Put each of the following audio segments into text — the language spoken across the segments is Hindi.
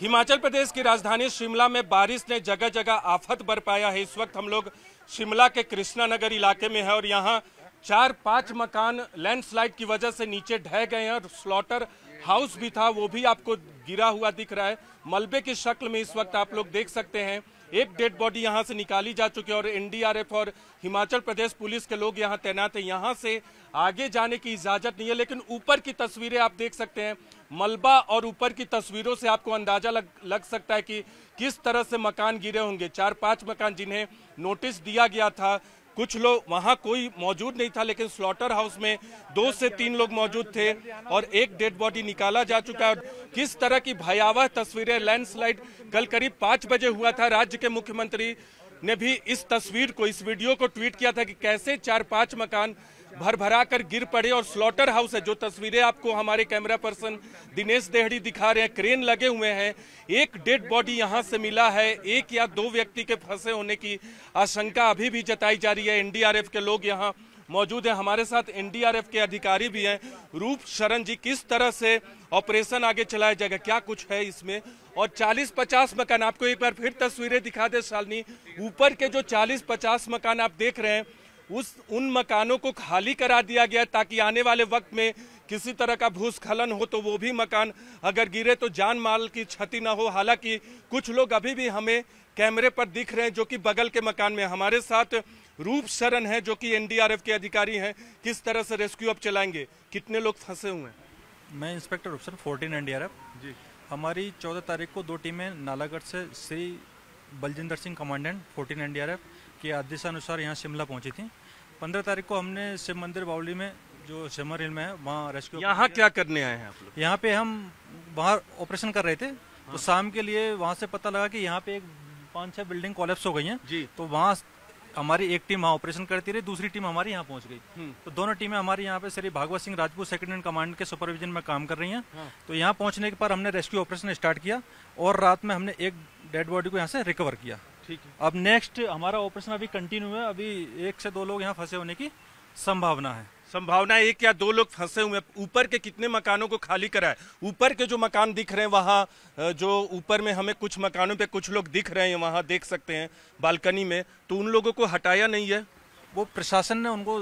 हिमाचल प्रदेश की राजधानी शिमला में बारिश ने जगह जगह आफत बरपाया है इस वक्त हम लोग शिमला के कृष्णा नगर इलाके में है और यहाँ चार पांच मकान लैंडस्लाइड की वजह से नीचे ढह गए हैं और स्लॉटर हाउस भी था वो भी आपको गिरा हुआ दिख रहा है मलबे की शक्ल में इस वक्त आप लोग देख सकते हैं एक डेड बॉडी यहां से निकाली जा चुकी है और एनडीआरएफ और हिमाचल प्रदेश पुलिस के लोग यहां तैनात हैं यहां से आगे जाने की इजाजत नहीं है लेकिन ऊपर की तस्वीरें आप देख सकते हैं मलबा और ऊपर की तस्वीरों से आपको अंदाजा लग लग सकता है कि किस तरह से मकान गिरे होंगे चार पांच मकान जिन्हें नोटिस दिया गया था कुछ लोग वहाँ कोई मौजूद नहीं था लेकिन स्लॉटर हाउस में दो से तीन लोग मौजूद थे और एक डेड बॉडी निकाला जा चुका है किस तरह की भयावह तस्वीरें लैंडस्लाइड कल करीब पाँच बजे हुआ था राज्य के मुख्यमंत्री ने भी इस तस्वीर को इस वीडियो को ट्वीट किया था कि कैसे चार पांच मकान भर भरा कर गिर पड़े और स्लॉटर हाउस है जो तस्वीरें आपको हमारे कैमरा पर्सन दिनेश देहड़ी दिखा रहे हैं क्रेन लगे हुए हैं एक डेड बॉडी यहां से मिला है एक या दो व्यक्ति के फंसे होने की आशंका अभी भी जताई जा रही है एनडीआरएफ के लोग यहां मौजूद है हमारे साथ एनडीआरएफ के अधिकारी भी हैं रूप शरण जी किस तरह से ऑपरेशन आगे चलाया जाएगा क्या कुछ है इसमें और 40-50 मकान आपको एक बार फिर तस्वीरें दिखा दे सालनी ऊपर के जो 40-50 मकान आप देख रहे हैं उस उन मकानों को खाली करा दिया गया ताकि आने वाले वक्त में किसी तरह का भूस्खलन हो तो वो भी मकान अगर गिरे तो जान माल की क्षति ना हो हालांकि कुछ लोग अभी भी हमें कैमरे पर दिख रहे हैं जो कि बगल के मकान में हमारे साथ रूप शरण है जो कि एनडीआरएफ के अधिकारी हैं किस तरह से रेस्क्यू अब चलाएंगे कितने लोग फंसे हुए हैं मैं inspector Rupsan fourteen N G हमारी चौदह तारीख को दो टीमें नालागढ़ से Shri Baljinder Singh commandant fourteen F के आदेशानुसार यहाँ शिमला पहुँची थी पंद्रह तारीख को हमने शिव मंदिर बावली में जो शर्मा हिल में है वहाँ रेस्क्यू यहाँ क्या करने आए हैं आप लोग यहाँ पे हम बाहर ऑपरेशन कर रहे थे तो हाँ। शाम के लिए वहाँ से पता लगा कि यहाँ पे एक पांच छह बिल्डिंग कोलेप्स हो गई हैं जी तो वहाँ हमारी एक टीम वहाँ ऑपरेशन करती रही दूसरी टीम हमारी यहाँ पहुँच गई हम्म। तो दोनों टीमें हमारी यहाँ पे Shri Bhagwat Singh Rajput second in command के सुपरविजन में काम कर रही हैं हाँ। तो यहाँ पहुँचने के पर हमने रेस्क्यू ऑपरेशन स्टार्ट किया और रात में हमने एक डेड बॉडी को यहाँ से रिकवर किया ठीक है अब नेक्स्ट हमारा ऑपरेशन अभी कंटिन्यू है अभी एक से दो लोग यहाँ फंसे होने की संभावना है संभावना एक या दो लोग फंसे हुए ऊपर के कितने मकानों को खाली कराए ऊपर के जो मकान दिख रहे हैं वहाँ जो ऊपर में हमें कुछ मकानों पे कुछ लोग दिख रहे हैं वहाँ देख सकते हैं बालकनी में तो उन लोगों को हटाया नहीं है वो प्रशासन ने उनको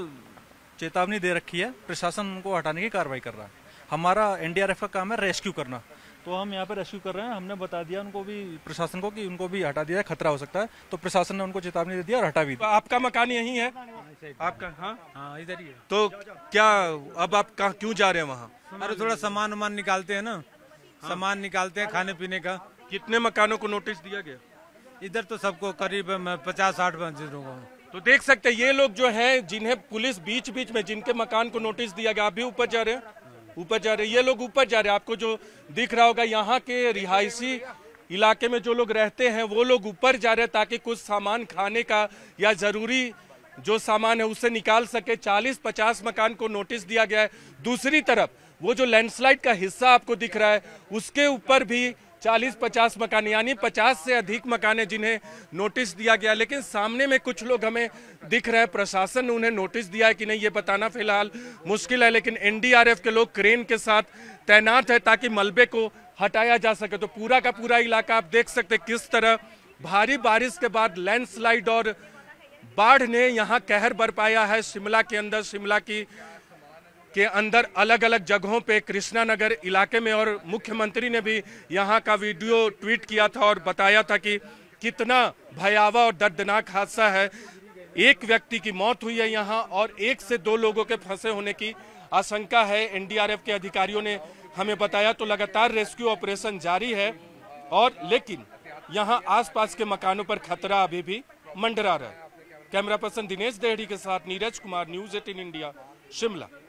चेतावनी दे रखी है प्रशासन उनको हटाने की कार्रवाई कर रहा है हमारा एनडीआरएफ का काम है रेस्क्यू करना वो हम यहाँ पर रेस्क्यू कर रहे हैं हमने बता दिया उनको भी प्रशासन को कि उनको भी हटा दिया है खतरा हो सकता है तो प्रशासन ने उनको चेतावनी दे दिया और हटा भी दिया तो आपका मकान यही है आपका हाँ हाँ इधर ही है तो क्या अब आप कहा क्यों जा रहे हैं वहाँ अरे थोड़ा सामान वामान निकालते है ना हाँ। सामान निकालते हैं खाने पीने का कितने मकानों को नोटिस दिया गया इधर तो सबको करीब पचास साठ मंजिलों को तो देख सकते हैं ये लोग जो हैं जिन्हें पुलिस बीच बीच में जिनके मकान को नोटिस दिया गया आप भी ऊपर जा रहे हैं ऊपर जा रहे ये लोग ऊपर जा रहे आपको जो दिख रहा होगा यहाँ के रिहायशी इलाके में जो लोग रहते हैं वो लोग ऊपर जा रहे हैं ताकि कुछ सामान खाने का या ज़रूरी जो सामान है उसे निकाल सके 40-50 मकान को नोटिस दिया गया है दूसरी तरफ वो जो लैंडस्लाइड का हिस्सा आपको दिख रहा है उसके ऊपर भी चालीस पचास मकान यानी पचास से अधिक मकान है जिन्हें नोटिस दिया गया लेकिन सामने में कुछ लोग हमें दिख रहे हैं प्रशासन ने उन्हें नोटिस दिया है कि नहीं ये बताना फिलहाल मुश्किल है लेकिन एनडीआरएफ के लोग क्रेन के साथ तैनात है ताकि मलबे को हटाया जा सके तो पूरा का पूरा इलाका आप देख सकते किस तरह भारी बारिश के बाद लैंडस्लाइड और बाढ़ ने यहाँ कहर बरपाया है शिमला के अंदर शिमला की के अंदर अलग अलग जगहों पे कृष्णा नगर इलाके में और मुख्यमंत्री ने भी यहाँ का वीडियो ट्वीट किया था और बताया था कि कितना भयावह और दर्दनाक हादसा है एक व्यक्ति की मौत हुई है यहाँ और एक से दो लोगों के फंसे होने की आशंका है एनडीआरएफ के अधिकारियों ने हमें बताया तो लगातार रेस्क्यू ऑपरेशन जारी है और लेकिन यहाँ आसपास के मकानों पर खतरा अभी भी मंडरा रहा है कैमरा पर्सन दिनेश देहड़ी के साथ Neeraj Kumar news eighteen India Shimla